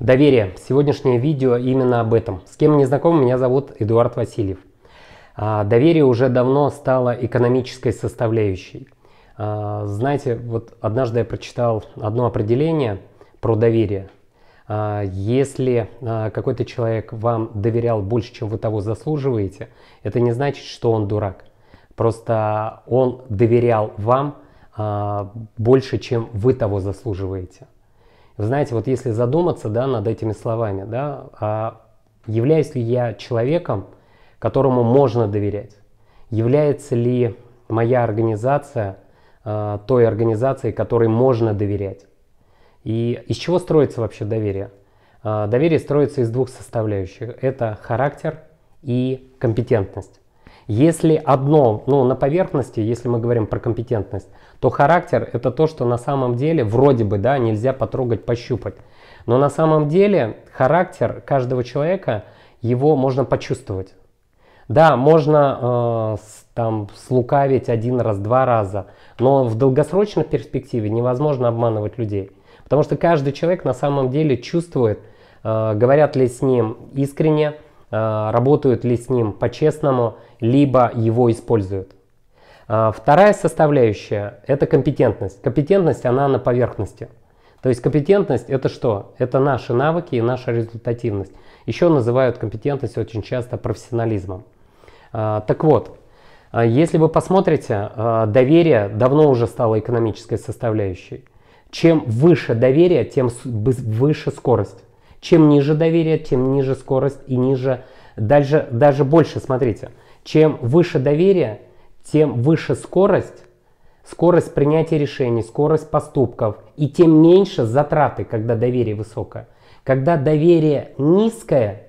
Доверие. Сегодняшнее видео именно об этом. С кем не знаком, меня зовут Эдуард Васильев. А, доверие уже давно стало экономической составляющей. А, знаете, вот однажды я прочитал одно определение про доверие. А, если какой-то человек вам доверял больше, чем вы того заслуживаете, это не значит, что он дурак. Просто он доверял вам больше, чем вы того заслуживаете. Вы знаете, вот если задуматься да, над этими словами, да, а являюсь ли я человеком, которому можно доверять? Является ли моя организация а, той организацией, которой можно доверять? И из чего строится вообще доверие? А, доверие строится из двух составляющих. Это характер и компетентность. Если одно, ну, на поверхности, если мы говорим про компетентность, то характер это то, что на самом деле вроде бы, да, нельзя потрогать, пощупать. Но на самом деле характер каждого человека, его можно почувствовать. Да, можно э, с, там слукавить один раз, два раза, но в долгосрочной перспективе невозможно обманывать людей. Потому что каждый человек на самом деле чувствует, э, говорят ли с ним искренне, Э, работают ли с ним по-честному, либо его используют. А, вторая составляющая – это компетентность. Компетентность, она на поверхности. То есть компетентность – это что? Это наши навыки и наша результативность. Еще называют компетентность очень часто профессионализмом. А, так вот, а, если вы посмотрите, доверие давно уже стало экономической составляющей. Чем выше доверие, тем выше скорость. Чем ниже доверие, тем ниже скорость и ниже, даже, даже больше, смотрите, чем выше доверие, тем выше скорость, скорость принятия решений, скорость поступков и тем меньше затраты, когда доверие высокое. Когда доверие низкое,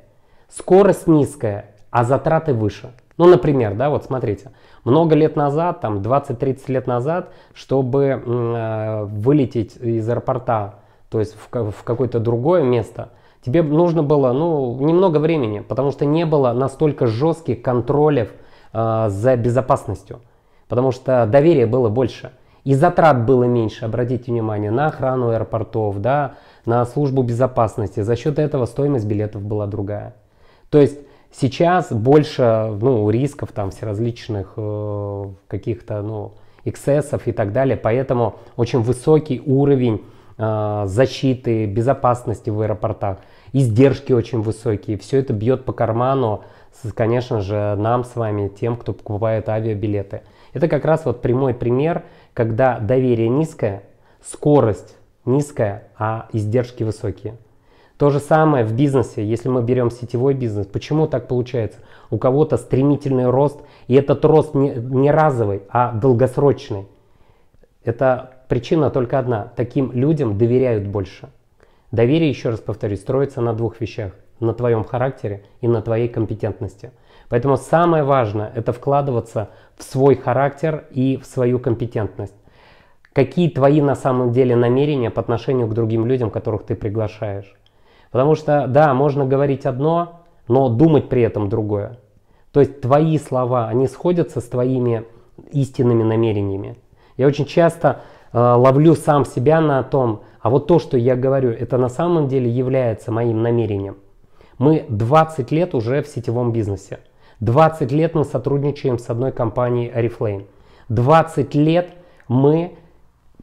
скорость низкая, а затраты выше. Ну, например, да, вот смотрите, много лет назад, там 20-30 лет назад, чтобы э, вылететь из аэропорта, то есть в, в какое-то другое место – тебе нужно было ну, немного времени, потому что не было настолько жестких контролев э, за безопасностью, потому что доверия было больше. И затрат было меньше, обратите внимание, на охрану аэропортов, да, на службу безопасности. За счет этого стоимость билетов была другая. То есть сейчас больше ну, рисков там всеразличных э, каких-то ну, эксцессов и так далее, поэтому очень высокий уровень Э, защиты, безопасности в аэропортах, издержки очень высокие. Все это бьет по карману, конечно же, нам с вами, тем, кто покупает авиабилеты. Это как раз вот прямой пример, когда доверие низкое, скорость низкая, а издержки высокие. То же самое в бизнесе, если мы берем сетевой бизнес. Почему так получается? У кого-то стремительный рост, и этот рост не, не разовый, а долгосрочный. Это причина только одна. Таким людям доверяют больше. Доверие, еще раз повторюсь, строится на двух вещах. На твоем характере и на твоей компетентности. Поэтому самое важное – это вкладываться в свой характер и в свою компетентность. Какие твои на самом деле намерения по отношению к другим людям, которых ты приглашаешь? Потому что, да, можно говорить одно, но думать при этом другое. То есть твои слова, они сходятся с твоими истинными намерениями. Я очень часто э, ловлю сам себя на том, а вот то, что я говорю, это на самом деле является моим намерением. Мы 20 лет уже в сетевом бизнесе. 20 лет мы сотрудничаем с одной компанией Oriflame. 20 лет мы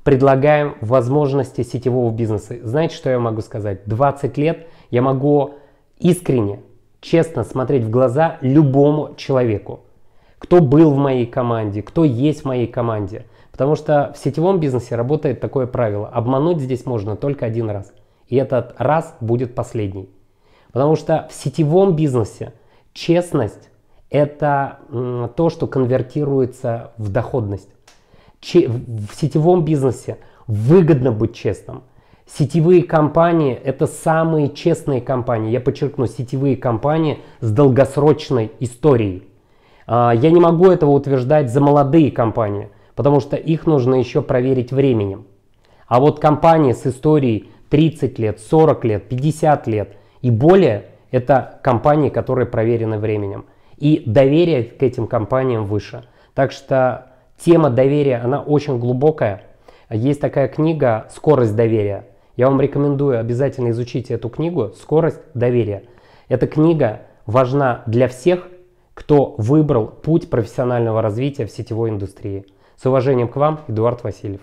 предлагаем возможности сетевого бизнеса. Знаете, что я могу сказать? 20 лет я могу искренне, честно смотреть в глаза любому человеку кто был в моей команде, кто есть в моей команде. Потому что в сетевом бизнесе работает такое правило. Обмануть здесь можно только один раз. И этот раз будет последний. Потому что в сетевом бизнесе честность – это то, что конвертируется в доходность. Че в сетевом бизнесе выгодно быть честным. Сетевые компании – это самые честные компании. Я подчеркну, сетевые компании с долгосрочной историей. А, я не могу этого утверждать за молодые компании, потому что их нужно еще проверить временем. А вот компании с историей 30 лет, 40 лет, 50 лет и более, это компании, которые проверены временем. И доверие к этим компаниям выше. Так что тема доверия, она очень глубокая. Есть такая книга «Скорость доверия». Я вам рекомендую обязательно изучить эту книгу «Скорость доверия». Эта книга важна для всех, кто выбрал путь профессионального развития в сетевой индустрии. С уважением к вам, Эдуард Васильев.